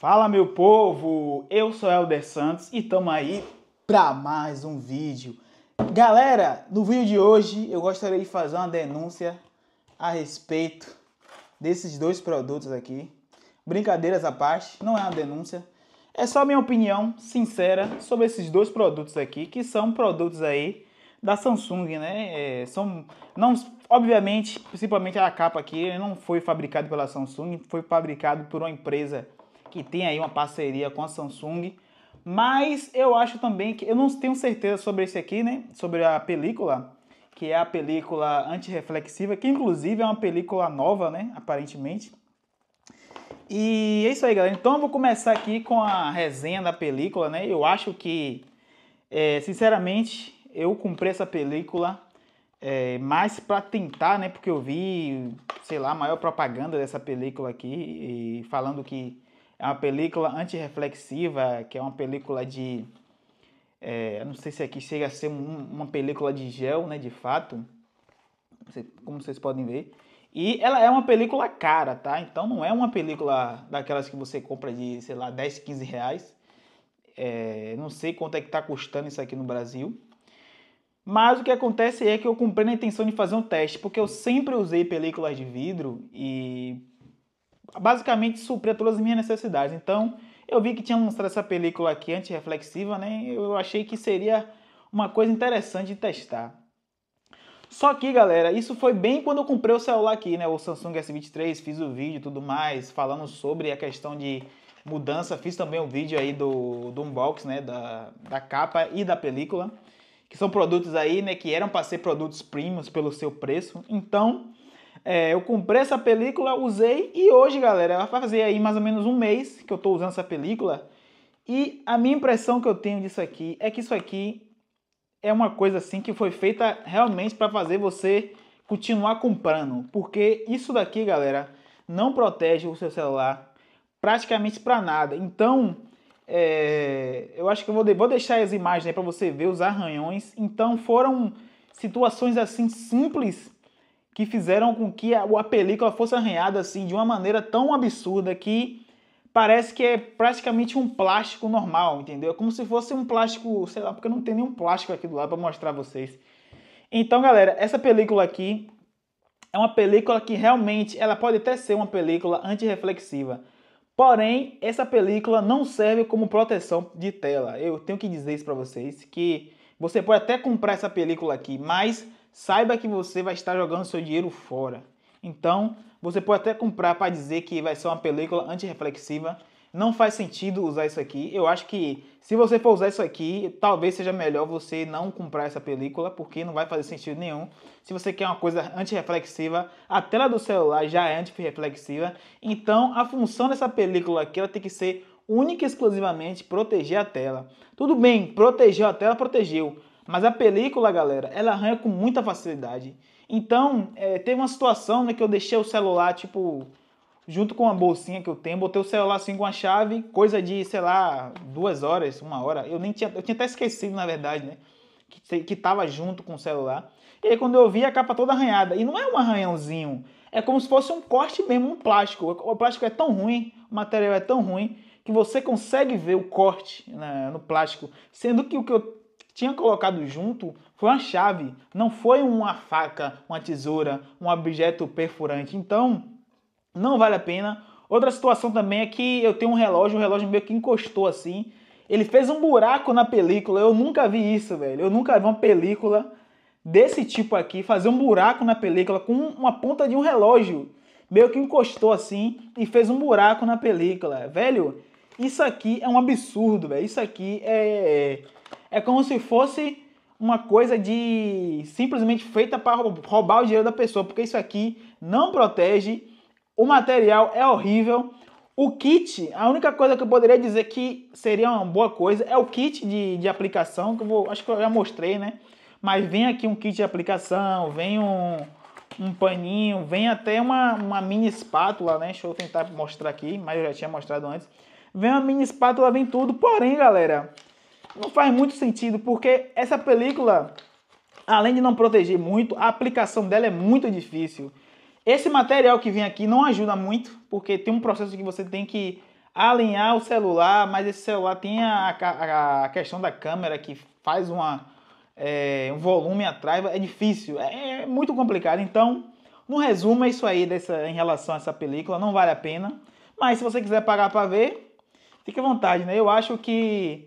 Fala meu povo, eu sou Helder Santos e tamo aí para mais um vídeo. Galera, no vídeo de hoje eu gostaria de fazer uma denúncia a respeito desses dois produtos aqui. Brincadeiras à parte, não é uma denúncia, é só minha opinião sincera sobre esses dois produtos aqui, que são produtos aí da Samsung, né? É, são não, obviamente, principalmente a capa aqui, não foi fabricado pela Samsung, foi fabricado por uma empresa que tem aí uma parceria com a Samsung. Mas eu acho também que eu não tenho certeza sobre esse aqui, né? Sobre a película, que é a película antirreflexiva, que inclusive é uma película nova, né? Aparentemente. E é isso aí, galera. Então eu vou começar aqui com a resenha da película, né? Eu acho que, é, sinceramente, eu comprei essa película é, mais para tentar, né? Porque eu vi, sei lá, a maior propaganda dessa película aqui, falando que é uma película antirreflexiva, que é uma película de. É, não sei se aqui chega a ser um, uma película de gel, né? De fato. Como vocês podem ver. E ela é uma película cara, tá? Então não é uma película daquelas que você compra de, sei lá, 10, 15 reais. É, não sei quanto é que tá custando isso aqui no Brasil. Mas o que acontece é que eu comprei na intenção de fazer um teste, porque eu sempre usei películas de vidro e basicamente supria todas as minhas necessidades. Então, eu vi que tinha mostrado essa película aqui antirreflexiva, né? Eu achei que seria uma coisa interessante de testar. Só que, galera, isso foi bem quando eu comprei o celular aqui, né? O Samsung S23, fiz o vídeo e tudo mais, falando sobre a questão de mudança. Fiz também o um vídeo aí do, do unbox, né? Da, da capa e da película. Que são produtos aí, né? Que eram para ser produtos primos pelo seu preço. Então, é, eu comprei essa película, usei e hoje, galera, ela vai fazer aí mais ou menos um mês que eu estou usando essa película. E a minha impressão que eu tenho disso aqui é que isso aqui é uma coisa assim que foi feita realmente para fazer você continuar comprando, porque isso daqui, galera, não protege o seu celular praticamente para nada. Então, é, eu acho que eu vou, vou deixar as imagens para você ver os arranhões. Então, foram situações assim simples que fizeram com que a, a película fosse arranhada assim de uma maneira tão absurda que parece que é praticamente um plástico normal, entendeu? É como se fosse um plástico, sei lá, porque não tem nenhum plástico aqui do lado para mostrar a vocês. Então, galera, essa película aqui é uma película que realmente ela pode até ser uma película antirreflexiva. Porém, essa película não serve como proteção de tela. Eu tenho que dizer isso para vocês que você pode até comprar essa película aqui, mas saiba que você vai estar jogando seu dinheiro fora. Então, você pode até comprar para dizer que vai ser uma película antirreflexiva. Não faz sentido usar isso aqui. Eu acho que se você for usar isso aqui, talvez seja melhor você não comprar essa película, porque não vai fazer sentido nenhum. Se você quer uma coisa antirreflexiva, a tela do celular já é antirreflexiva. Então, a função dessa película aqui ela tem que ser única e exclusivamente proteger a tela. Tudo bem, protegeu a tela, protegeu, mas a película, galera, ela arranha com muita facilidade. Então, é, teve uma situação né, que eu deixei o celular, tipo, junto com uma bolsinha que eu tenho, botei o celular assim com a chave, coisa de, sei lá, duas horas, uma hora. Eu nem tinha, eu tinha até esquecido, na verdade, né? Que, que tava junto com o celular. E aí, quando eu vi, a capa toda arranhada. E não é um arranhãozinho, é como se fosse um corte mesmo, um plástico. O plástico é tão ruim, o material é tão ruim, que você consegue ver o corte né, no plástico. Sendo que o que eu tinha colocado junto foi uma chave, não foi uma faca, uma tesoura, um objeto perfurante. Então, não vale a pena. Outra situação também é que eu tenho um relógio, o relógio meio que encostou assim. Ele fez um buraco na película. Eu nunca vi isso, velho. Eu nunca vi uma película desse tipo aqui fazer um buraco na película com uma ponta de um relógio. Meio que encostou assim e fez um buraco na película. Velho, isso aqui é um absurdo, velho. Isso aqui é é como se fosse uma coisa de simplesmente feita para roubar o dinheiro da pessoa, porque isso aqui não protege, o material é horrível. O kit, a única coisa que eu poderia dizer que seria uma boa coisa é o kit de, de aplicação, que eu vou, acho que eu já mostrei, né? Mas vem aqui um kit de aplicação, vem um, um paninho, vem até uma, uma mini espátula, né? Deixa eu tentar mostrar aqui, mas eu já tinha mostrado antes. Vem uma mini espátula, vem tudo. Porém, galera, não faz muito sentido, porque essa película, além de não proteger muito, a aplicação dela é muito difícil. Esse material que vem aqui não ajuda muito, porque tem um processo que você tem que alinhar o celular, mas esse celular tem a, a, a questão da câmera que faz uma, é, um volume atrás, é difícil, é, é muito complicado. Então, no resumo, é isso aí dessa, em relação a essa película, não vale a pena. Mas se você quiser pagar para ver, fique à vontade, né? Eu acho que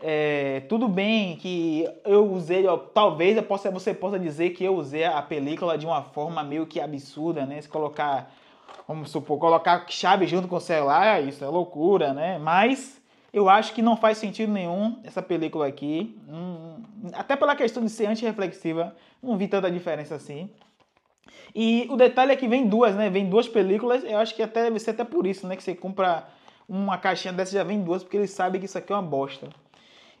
é, tudo bem que eu usei, ó, talvez eu possa, você possa dizer que eu usei a película de uma forma meio que absurda, né? Se colocar, vamos supor, colocar chave junto com o celular, isso é loucura, né? Mas eu acho que não faz sentido nenhum essa película aqui. Hum, até pela questão de ser antirreflexiva, não vi tanta diferença assim. E o detalhe é que vem duas, né? Vem duas películas, eu acho que até deve ser até por isso, né? Que você compra uma caixinha dessa já vem duas, porque ele sabe que isso aqui é uma bosta.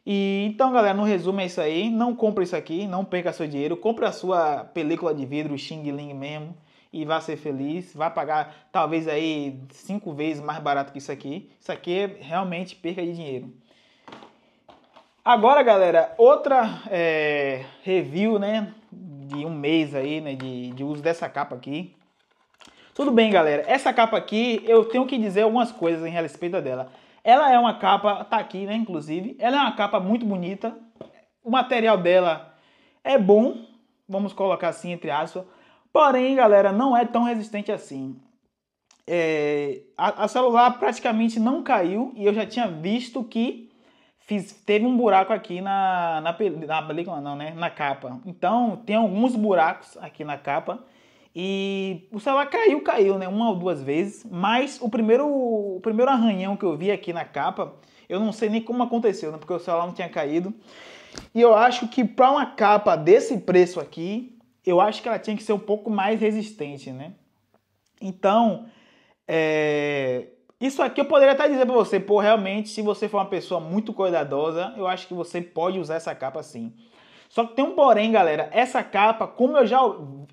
E então, galera, no resumo é isso aí. Não compra isso aqui, não perca seu dinheiro. Compre a sua película de vidro Xing Ling mesmo e vá ser feliz. Vai pagar talvez aí cinco vezes mais barato que isso aqui. Isso aqui é realmente perca de dinheiro. Agora, galera, outra é, review, né, de um mês aí, né, de, de uso dessa capa aqui. Tudo bem, galera. Essa capa aqui, eu tenho que dizer algumas coisas em respeito a dela. Ela é uma capa, tá aqui, né, inclusive. Ela é uma capa muito bonita. O material dela é bom, vamos colocar assim entre aspas. Porém, galera, não é tão resistente assim. É, a, a, celular praticamente não caiu e eu já tinha visto que fiz, teve um buraco aqui na, na, na película, não, né? Na capa. Então, tem alguns buracos aqui na capa e o celular caiu, caiu, né? Uma ou duas vezes. Mas o primeiro, o primeiro arranhão que eu vi aqui na capa, eu não sei nem como aconteceu, né? Porque o celular não tinha caído. E eu acho que para uma capa desse preço aqui, eu acho que ela tinha que ser um pouco mais resistente, né? Então, é... isso aqui eu poderia até dizer para você, pô, realmente, se você for uma pessoa muito cuidadosa, eu acho que você pode usar essa capa sim. Só que tem um porém, galera. Essa capa, como eu já,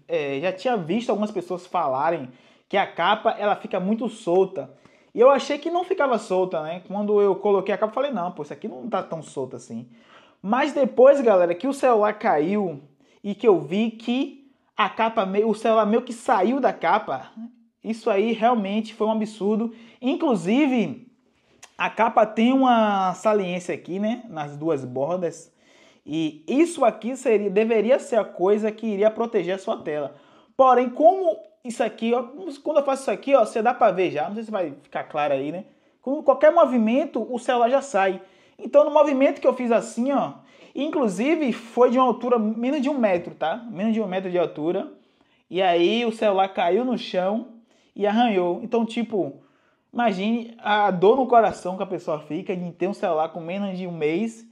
é, já tinha visto algumas pessoas falarem, que a capa ela fica muito solta. E eu achei que não ficava solta, né? Quando eu coloquei a capa, falei, não, pô, isso aqui não tá tão solta assim. Mas depois, galera, que o celular caiu e que eu vi que a capa, o celular meio que saiu da capa, isso aí realmente foi um absurdo. Inclusive, a capa tem uma saliência aqui, né? Nas duas bordas. E isso aqui seria, deveria ser a coisa que iria proteger a sua tela. Porém, como isso aqui, ó, quando eu faço isso aqui, ó, você dá para ver já, não sei se vai ficar claro aí, né? Com qualquer movimento, o celular já sai. Então, no movimento que eu fiz assim, ó, inclusive foi de uma altura menos de um metro, tá? Menos de um metro de altura. E aí o celular caiu no chão e arranhou. Então, tipo, imagine a dor no coração que a pessoa fica de ter um celular com menos de um mês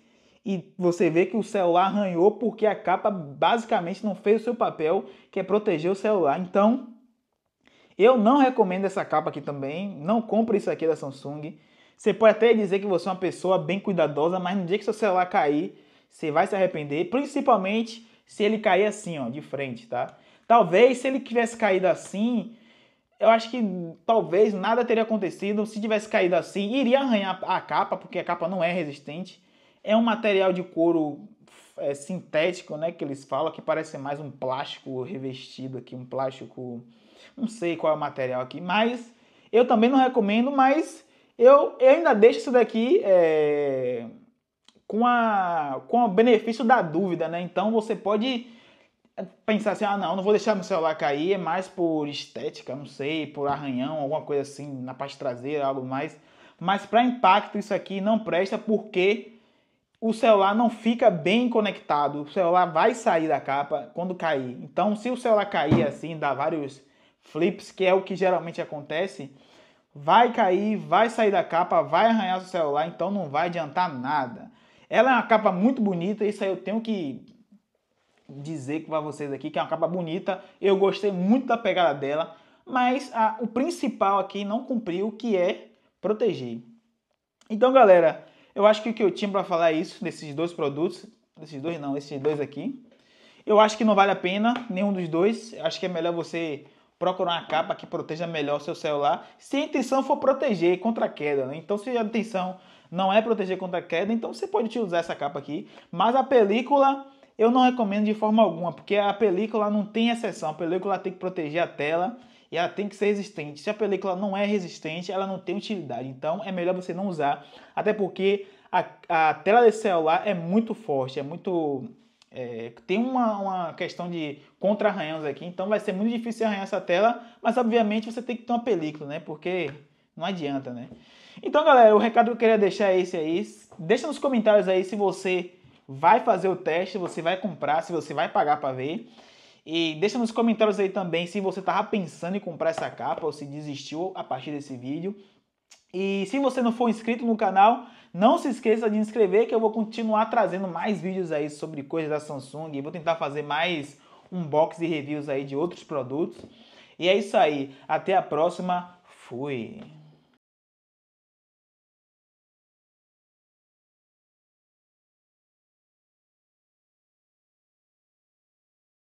e você vê que o celular arranhou porque a capa basicamente não fez o seu papel, que é proteger o celular. Então, eu não recomendo essa capa aqui também, não compre isso aqui da Samsung. Você pode até dizer que você é uma pessoa bem cuidadosa, mas no dia que seu celular cair, você vai se arrepender, principalmente se ele cair assim, ó, de frente, tá? Talvez se ele tivesse caído assim, eu acho que talvez nada teria acontecido. Se tivesse caído assim, iria arranhar a capa, porque a capa não é resistente. É um material de couro é, sintético, né, que eles falam, que parece mais um plástico revestido aqui, um plástico, não sei qual é o material aqui, mas eu também não recomendo, mas eu, eu ainda deixo isso daqui é, com, a, com o benefício da dúvida, né? Então você pode pensar assim, ah não, não vou deixar meu celular cair, é mais por estética, não sei, por arranhão, alguma coisa assim na parte traseira, algo mais. Mas para impacto isso aqui não presta porque o celular não fica bem conectado, o celular vai sair da capa quando cair. Então, se o celular cair assim, dá vários flips, que é o que geralmente acontece, vai cair, vai sair da capa, vai arranhar o celular, então não vai adiantar nada. Ela é uma capa muito bonita, isso aí eu tenho que dizer para vocês aqui que é uma capa bonita. Eu gostei muito da pegada dela, mas a, o principal aqui não cumpriu, que é proteger. Então, galera, eu acho que o que eu tinha para falar é isso, desses dois produtos. Desses dois não, esses dois aqui. Eu acho que não vale a pena nenhum dos dois. Eu acho que é melhor você procurar uma capa que proteja melhor o seu celular. Se a intenção for proteger contra a queda, né? Então, se a intenção não é proteger contra a queda, então você pode utilizar essa capa aqui. Mas a película eu não recomendo de forma alguma, porque a película não tem exceção. A película tem que proteger a tela e ela tem que ser resistente. Se a película não é resistente, ela não tem utilidade. Então é melhor você não usar, até porque a, a tela desse celular é muito forte, é muito é, tem uma, uma questão de contra-arranhões aqui, então vai ser muito difícil arranhar essa tela, mas obviamente você tem que ter uma película, né? Porque não adianta, né? Então, galera, o recado que eu queria deixar é esse aí. Deixa nos comentários aí se você vai fazer o teste, se você vai comprar, se você vai pagar para ver. E deixa nos comentários aí também se você estava pensando em comprar essa capa ou se desistiu a partir desse vídeo. E se você não for inscrito no canal, não se esqueça de inscrever que eu vou continuar trazendo mais vídeos aí sobre coisas da Samsung. E vou tentar fazer mais unboxing e reviews aí de outros produtos. E é isso aí. Até a próxima. Fui.